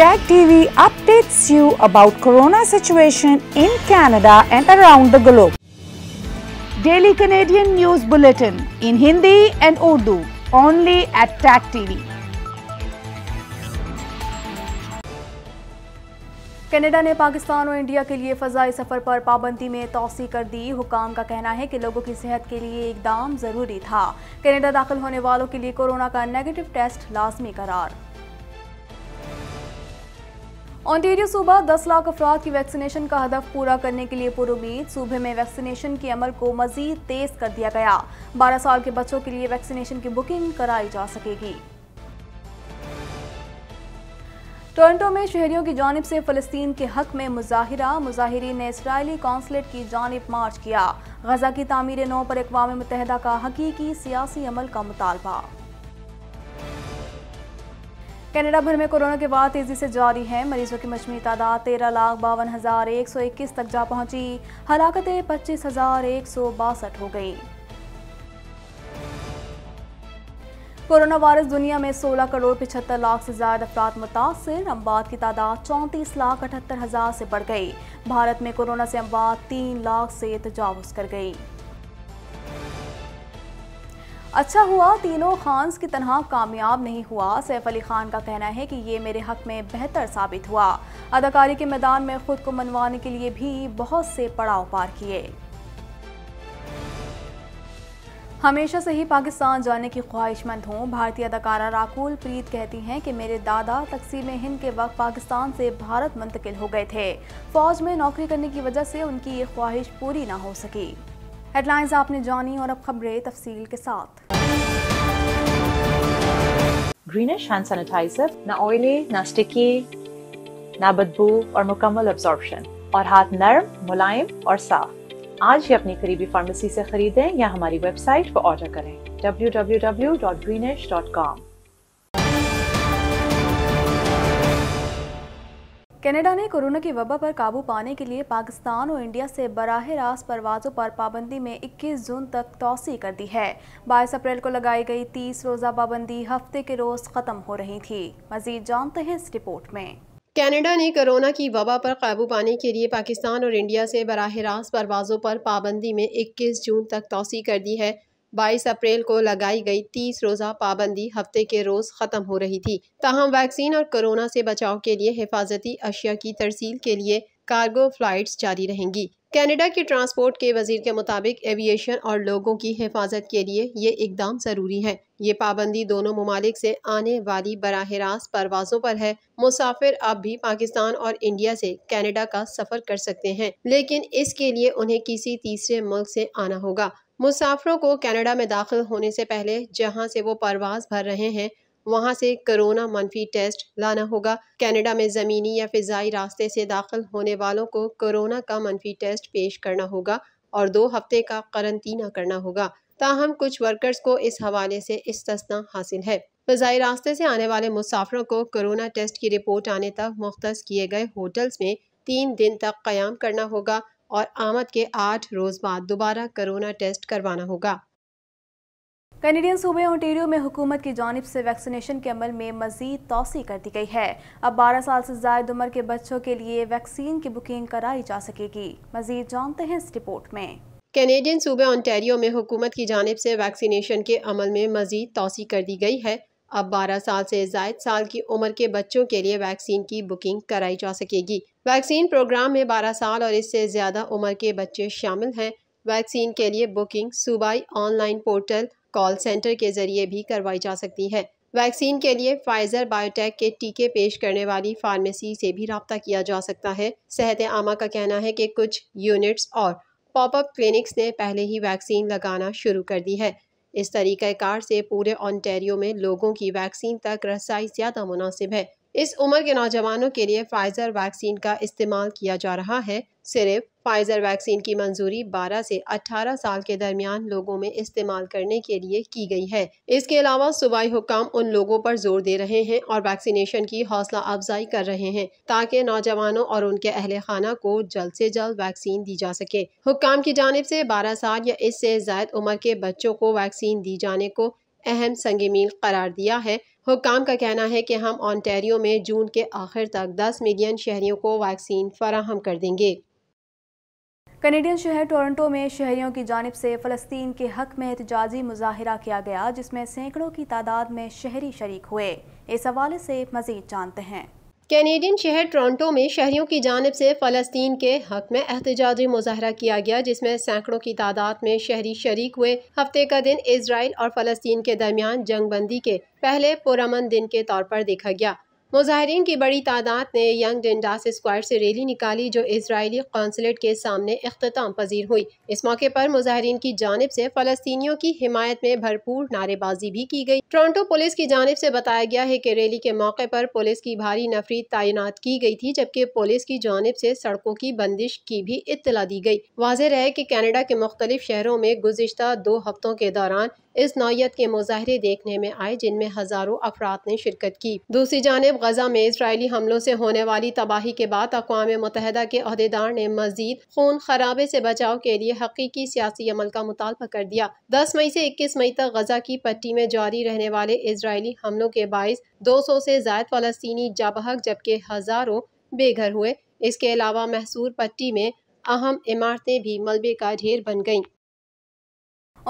Tag TV updates you about corona situation in Canada and around the globe. Daily Canadian News Bulletin in Hindi and Urdu only at Tag TV. Canada ने पाकिस्तान और India के लिए फ़जाई सफ़र पर पाबंदी में तोसी कर दी हुकाम का कहना है कि लोगों की सेहत के लिए एकदम ज़रूरी था कनाडा दाखिल होने वालों के लिए कोरोना का नेगेटिव टेस्ट लाजमी करार ऑन्टेरियो सूबा 10 लाख अफराद की वैक्सीनेशन का हदफ पूरा करने के लिए पुरुमीद सूबे में वैक्सीनेशन के अमल को मजीद तेज कर दिया गया 12 साल के बच्चों के लिए वैक्सीनेशन की बुकिंग कराई जा सकेगी टोरंटो में शहरियों की जानब से फलस्तीन के हक में मुजाहरा मुजाहरीन ने इसराइली कौंसलेट की जानब मार्च किया गजा की तामीर नौ पर अकवा मुतहदा का हकीकी सियासी अमल का मुतालबा कनाडा भर में कोरोना के बाद तेजी से जारी है मरीजों की मजमू तादाद तेरह लाख बावन हजार एक सौ इक्कीस तक जा पहुंची हलाकतें पच्चीस हजार एक सौ बासठ हो गई कोरोना वायरस दुनिया में 16 करोड़ पिछहत्तर लाख से ज्यादा अफराद मुतासर अमवाद की तादाद चौंतीस लाख अठहत्तर हजार से बढ़ गई भारत में कोरोना से अमवाद तीन लाख से तजावज कर गई अच्छा हुआ तीनों खान्स की तरह कामयाब नहीं हुआ सैफ अली खान का कहना है कि ये मेरे हक में बेहतर साबित हुआ अदाकारी के मैदान में खुद को मनवाने के लिए भी बहुत से पड़ाव पार किए हमेशा से ही पाकिस्तान जाने की ख्वाहिशमंद हूँ भारतीय अदाकारा राकुल प्रीत कहती हैं कि मेरे दादा तकसीम हिंद के वक्त पाकिस्तान से भारत मुंतकिल हो गए थे फौज में नौकरी करने की वजह से उनकी ये ख्वाहिश पूरी ना हो सकी हेडलाइंस आपने जानी और अब खबरें तफसील के साथ ग्रीनिश हैंड सैनिटाइजर ना ऑयली ना स्टिकी ना बदबू और मुकम्मल अब्जॉर्बशन और हाथ नरम मुलायम और साफ आज ही अपनी करीबी फार्मेसी से खरीदें या हमारी वेबसाइट पर ऑर्डर करें www.greenish.com कनाडा ने कोरोना की वबा पर काबू पाने के लिए पाकिस्तान और इंडिया से बराह रास्त परवाज़ों पर पाबंदी में 21 जून तक तोसी कर दी है 22 अप्रैल को लगाई गई 30 रोज़ा पाबंदी हफ्ते के रोज़ ख़त्म हो रही थी मजीद जानते हैं इस रिपोर्ट में कनाडा ने कोरोना की वबा पर काबू पाने के लिए पाकिस्तान और इंडिया से बराह रास्त परवाज़ों पर पाबंदी में इक्कीस जून तक तोसी कर दी है बाईस अप्रैल को लगाई गई तीस रोज़ा पाबंदी हफ्ते के रोज़ ख़त्म हो रही थी ताहम वैक्सीन और कोरोना से बचाव के लिए हिफाजती अशिया की तरसील के लिए कार्गो फ्लाइट्स जारी रहेंगी कनाडा के ट्रांसपोर्ट के वजीर के मुताबिक एविएशन और लोगों की हिफाजत के लिए ये इकदाम ज़रूरी है ये पाबंदी दोनों ममालिक से आने वाली बराह रास्त परवाज़ों पर है मुसाफिर अब भी पाकिस्तान और इंडिया से कनाडा का सफ़र कर सकते हैं लेकिन इसके लिए उन्हें किसी तीसरे मुल्क से आना होगा मुसाफरों को कनाडा में दाखिल होने से पहले जहां से वो परवाज भर रहे हैं वहां से कोरोना मनफी टेस्ट लाना होगा कनाडा में ज़मीनी या फ़िज़ाई रास्ते से दाखिल होने वालों को कोरोना का मनफी टेस्ट पेश करना होगा और दो हफ्ते का करंतना करना होगा ताहम कुछ वर्कर्स को इस हवाले से इस्तना हासिल है फ़जाई रास्ते से आने वाले मुसाफरों को कोरोना टेस्ट की रिपोर्ट आने तक मुख्त किए गए होटल्स में तीन दिन तक क़्याम करना होगा और आमद के आठ रोज़ बाद दोबारा कोरोना टेस्ट करवाना होगा कैनेडियन सूबे ओंटेरियो में हुकूमत की जानब से वैक्सीनेशन के अमल में मजीद तोसी कर दी गई है अब 12 साल से जायद उम्र के बच्चों के लिए वैक्सीन की बुकिंग कराई जा सकेगी मजीद जानते हैं इस रिपोर्ट में कैनेडियन सूबे ओंटेरियो में हुकूमत की जानब से वैक्सीनेशन के अमल में मजीद तोसी कर दी गई है अब 12 साल से जायद साल की उम्र के बच्चों के लिए वैक्सीन की बुकिंग कराई जा सकेगी वैक्सीन प्रोग्राम में 12 साल और इससे ज़्यादा उम्र के बच्चे शामिल हैं वैक्सीन के लिए बुकिंग सूबाई ऑनलाइन पोर्टल कॉल सेंटर के जरिए भी करवाई जा सकती है वैक्सीन के लिए फाइजर बायोटेक के टीके पेश करने वाली फार्मेसी से भी रबता किया जा सकता है सेहत आमा का कहना है कि कुछ यूनिट्स और पॉपअप क्लिनिक्स ने पहले ही वैक्सीन लगाना शुरू कर दी है इस कार से पूरे ऑनटेरियो में लोगों की वैक्सीन तक रसाई ज़्यादा मुनासिब है इस उम्र के नौजवानों के लिए फाइज़र वैक्सीन का इस्तेमाल किया जा रहा है सिर्फ फाइज़र वैक्सीन की मंजूरी 12 से 18 साल के दरमियान लोगों में इस्तेमाल करने के लिए की गई है इसके अलावा सूबाई हुकाम उन लोगों पर जोर दे रहे हैं और वैक्सीनेशन की हौसला अफजाई कर रहे हैं ताकि नौजवानों और उनके अहल खाना को जल्द से जल्द वैक्सीन दी जा सके हुकाम की जानब से 12 साल या इससे जायद उम्र के बच्चों को वैक्सीन दी जाने को अहम संग मील करार दिया है हुकाम का कहना है कि हम ऑनटेरियो में जून के आखिर तक दस मिलियन शहरियों को वैक्सीन फराहम कर देंगे कनेडियन शहर टोरंटो में शहरियों की जानब से फ़लस्तीन के हक में एहतजाजी मुजाहरा किया गया जिसमें सैकड़ों की तादाद में शहरी शरीक हुए इस हवाले से मजीद जानते हैं कैनेडियन शहर टोरंटो में शहरियों की जानब से फ़लस्तीन के हक में एहतजाजी मुजाहरा किया गया जिसमें सैकड़ों की तादाद में शहरी शरीक हुए हफ्ते का दिन इसराइल और फ़लस्तीन के दरमियान जंगबंदी के पहले पुरमन दिन के तौर पर देखा गया मुजाहरीन की बड़ी तादाद ने यंग डेंडास स्क्वायर से रैली निकाली जो इसराइली कौंसलेट के सामने अख्ताम पजीर हुई इस मौके पर मुजाहरीन की जानब से फ़लस्तियों की हिमायत में भरपूर नारेबाजी भी की गई टोरंटो पुलिस की जानब से बताया गया है कि रैली के मौके पर पुलिस की भारी नफरी तैनात की गई थी जबकि पुलिस की जानब से सड़कों की बंदिश की भी इतला दी गई वाजह रहे की कैनेडा के मुख्तलिफ शहरों में गुजशत दो हफ्तों के दौरान इस नौत के मुजाहरे देखने में आए जिनमें हज़ारों अफराद ने शिरकत की दूसरी जानब गजा में इसराइली हमलों से होने वाली तबाही के बाद अकवा मुतहदा के अहदेदार ने मजीद खून खराबे से बचाव के लिए हकीकी सियासी अमल का मुतालबा कर दिया दस मई से इक्कीस मई तक गजा की पट्टी में जारी रहने वाले इसराइली हमलों के बायस दो सौ से जायद फलस्तनी जाबहक जबकि हज़ारों बेघर हुए इसके अलावा महसूर पट्टी में अहम इमारतें भी मलबे का ढेर बन गईं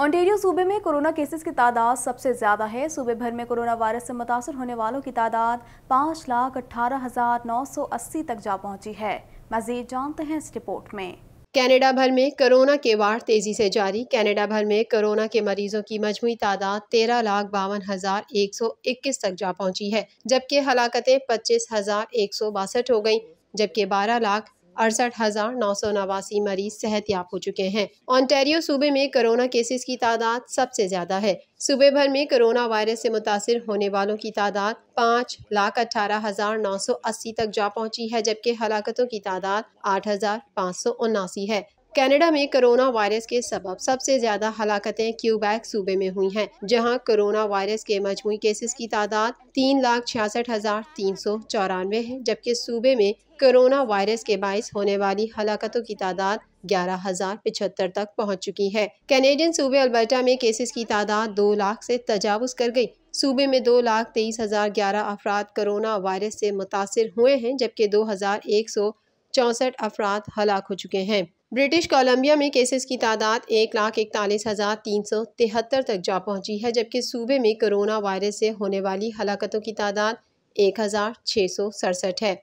ऑन्टेरियो सूबे में कोरोना केसेस की तादाद सबसे ज़्यादा है सूबे भर में कोरोना वायरस से मुतासर होने वालों की तादाद पाँच लाख अट्ठारह हज़ार नौ सौ अस्सी तक जा पहुंची है मजीद जानते हैं इस रिपोर्ट में कनाडा भर में कोरोना के वार तेज़ी से जारी कनाडा भर में कोरोना के मरीजों की मजमू तादाद तेरह लाख बावन हज़ार एक सौ इक्कीस तक जा पहुंची है जबकि हलाकतें पच्चीस हज़ार एक सौ बासठ हो गईं जबकि बारह लाख अड़सठ हजार नौ सौ नवासी मरीज याब हो चुके हैं ऑन्टेरियो सूबे में कोरोना केसेस की तादाद सबसे ज्यादा है सूबे भर में कोरोना वायरस से मुतासर होने वालों की तादाद पाँच लाख अठारह हजार नौ सौ अस्सी तक जा पहुंची है जबकि हलाकतों की तादाद आठ हजार पाँच सौ उन्नासी है कनाडा में कोरोना वायरस के सबब सबसे ज्यादा हलाकतें क्यूबैक सूबे में हुई हैं, जहां कोरोना वायरस के मजमू केसेस की तादाद तीन लाख छियासठ हजार तीन सौ चौरानवे है जबकि सूबे में कोरोना वायरस के बायस होने वाली हलाकतों की तादाद ग्यारह हजार पिछहत्तर तक पहुंच चुकी है कैनेडियन सूबे अल्बर्टा में केसेस की तादाद दो लाख से तजावज़ कर गई सूबे में दो लाख तेईस हजार ग्यारह अफराद कोरोना वायरस से मुतासर हुए हैं जबकि दो हजार एक सौ चौंसठ अफराद हलाक हो चुके हैं ब्रिटिश कोलंबिया में केसेस की तादाद एक लाख इकतालीस हज़ार तीन सौ तिहत्तर तक जा पहुंची है जबकि सूबे में कोरोना वायरस से होने वाली हलाकतों की तादाद एक हज़ार छः सौ सड़सठ है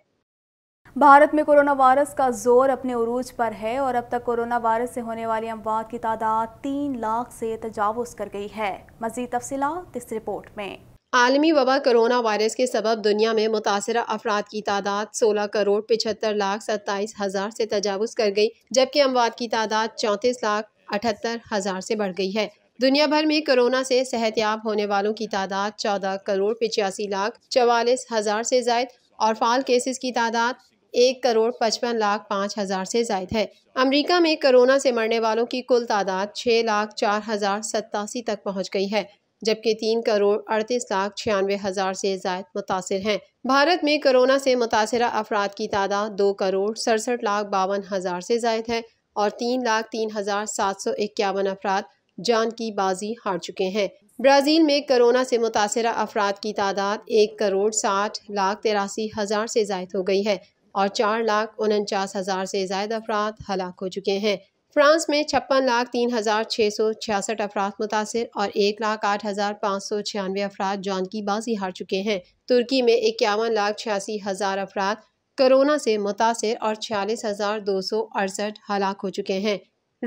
भारत में कोरोना वायरस का जोर अपने अरूज पर है और अब तक कोरोना वायरस से होने वाली अमवात की तादाद तीन लाख से तजावज़ कर गई है मजीद तफसलत इस रिपोर्ट में आलमी वबा करोना वायरस के सबब दुनिया में मुतासर अफराद की तादाद 16 करोड़ पिछहत्तर लाख सत्ताईस हज़ार से तजावज़ कर गई जबकि अमवाद की तादाद चौंतीस लाख अठहत्तर हज़ार से बढ़ गई है दुनिया भर में कोरोना से सेहतियाब होने वालों की तादाद चौदह करोड़ पिचासी लाख चवालीस हज़ार से जायद और फाल केसेस की तादाद एक करोड़ पचपन लाख पाँच हज़ार से जायद है अमरीका में कोरोना से मरने वालों की कुल तादाद छः लाख चार हज़ार सत्तासी तक पहुँच गई है जबकि तीन करोड़ अड़तीस लाख छियानवे हज़ार से जायद मुतासर हैं भारत में कोरोना से मुतासर अफराद की तादाद दो करोड़ सड़सठ लाख बावन हज़ार से जायद है और तीन लाख तीन हज़ार सात सौ इक्यावन अफराद जान की बाजी हार चुके हैं ब्राज़ील में कोरोना से मुतासर अफराद की तादाद एक करोड़ साठ लाख तिरासी हज़ार से जायद हो गई है और चार लाख उनचास हज़ार से जायद अफराद हलाक हो चुके हैं फ्रांस में छप्पन लाख तीन हज़ार छः सौ छियासठ अफराद मुतासर और एक लाख आठ हज़ार पाँच सौ छियानवे अफराद जान की बाजी हार चुके हैं तुर्की में इक्यावन लाख छियासी हज़ार अफराद करोना से मुतासर और छियालीस हज़ार दो सौ अड़सठ हलाक हो चुके हैं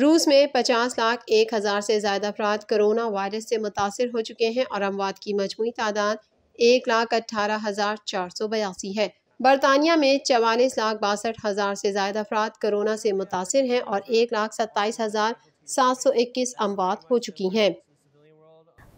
रूस में पचास लाख एक हज़ार से ज़्यादा अफराद करोना वायरस से मुतासर हो चुके हैं और अमवात की मजमू तादाद एक लाख अट्ठारह हज़ार चार सौ बयासी है बरतानिया में चवालीस लाख बासठ हज़ार से ज्यादा अफराद कोरोना से मुतासर हैं और एक लाख सत्ताईस हज़ार सात सौ इक्कीस अमवात हो चुकी हैं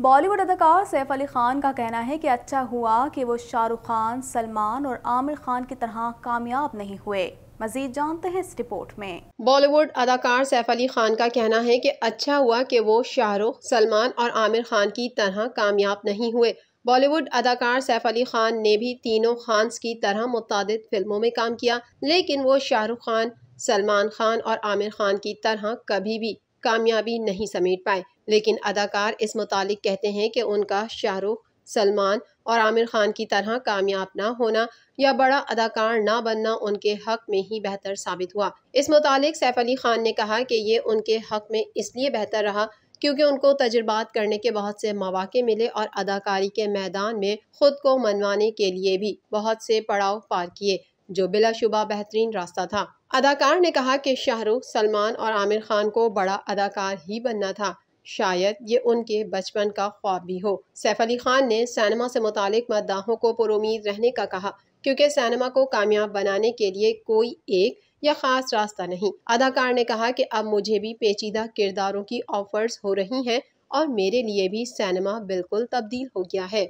बॉलीवुड अदाकार सैफ अली खान का कहना है कि अच्छा हुआ कि वो शाहरुख खान सलमान और आमिर खान की तरह कामयाब नहीं हुए मजीद जानते हैं इस रिपोर्ट में बॉलीवुड अदाकार सैफ अली खान का कहना है कि अच्छा हुआ कि वो शाहरुख सलमान और आमिर खान की तरह कामयाब नहीं हुए बॉलीवुड अदाकार सैफ अली खान ने भी तीनों खान्स की तरह मुतद फिल्मों में काम किया लेकिन वो शाहरुख खान सलमान खान और आमिर खान की तरह कभी भी कामयाबी नहीं समेट पाए लेकिन अदाकार इस मुतालिक कहते हैं कि उनका शाहरुख सलमान और आमिर खान की तरह कामयाब ना होना या बड़ा अदाकार ना बनना उनके हक में ही बेहतर साबित हुआ इस मुतालिक सैफ अली खान ने कहा कि ये उनके हक में इसलिए बेहतर रहा क्योंकि उनको तजुर्बात करने के बहुत से मौाक़े मिले और अदाकारी के मैदान में ख़ुद को मनवाने के लिए भी बहुत से पड़ाव पार किए जो बिलाशुबा बेहतरीन रास्ता था अदाकार ने कहा कि शाहरुख सलमान और आमिर खान को बड़ा अदाकार ही बनना था शायद ये उनके बचपन का ख्वाब भी हो सैफ अली खान ने सैनमा से मुतालिक मद्दाहों को पुरुद रहने का कहा क्योंकि सैनमा को कामयाब बनाने के लिए कोई एक या खास रास्ता नहीं अदाकार ने कहा कि अब मुझे भी पेचीदा किरदारों की ऑफर्स हो रही हैं और मेरे लिए भी सिनेमा बिल्कुल तब्दील हो गया है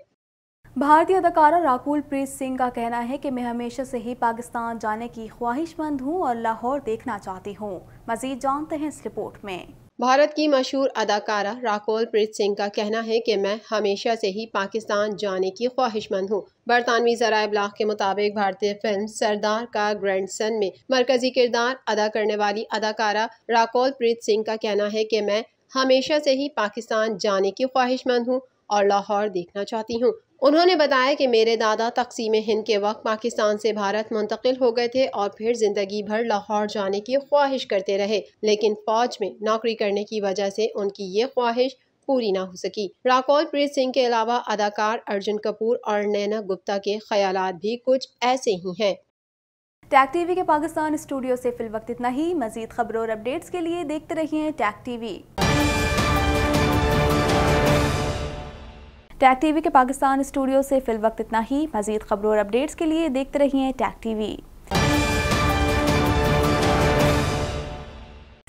भारतीय अदाकारा राकुल प्रीत सिंह का कहना है कि मैं हमेशा से ही पाकिस्तान जाने की ख्वाहिशमंद हूँ और लाहौर देखना चाहती हूँ मजीद जानते हैं इस रिपोर्ट में भारत की मशहूर अदाकारा राकोल प्रीत सिंह का कहना है कि मैं हमेशा से ही पाकिस्तान जाने की ख्वाहिशमंद हूँ बरतानवी जरा अबलाग के मुताबिक भारतीय फिल्म सरदार का ग्रैंड सन में मरकजी किरदार अदा करने वाली अदाकारा राकोल प्रीत सिंह का कहना है कि मैं हमेशा से ही पाकिस्तान जाने की ख्वाहिशमंद हूँ और लाहौर देखना चाहती हूँ उन्होंने बताया कि मेरे दादा तकसीम हिंद के वक्त पाकिस्तान से भारत मुंतकिल हो गए थे और फिर ज़िंदगी भर लाहौर जाने की ख्वाहिश करते रहे लेकिन फ़ौज में नौकरी करने की वजह से उनकी ये ख्वाहिश पूरी ना हो सकी राकौल प्रीत सिंह के अलावा अदाकार अर्जुन कपूर और नैना गुप्ता के ख्याल भी कुछ ऐसे ही हैं टैग टीवी के पाकिस्तान स्टूडियो से फिल वक्त इतना ही मजीद खबरों और अपडेट्स के लिए देखते रहिए टैग टीवी टैग टीवी के पाकिस्तान स्टूडियो से फिल वक्त इतना ही मजीद खबरों और अपडेट्स के लिए देखते रहिए टैग टीवी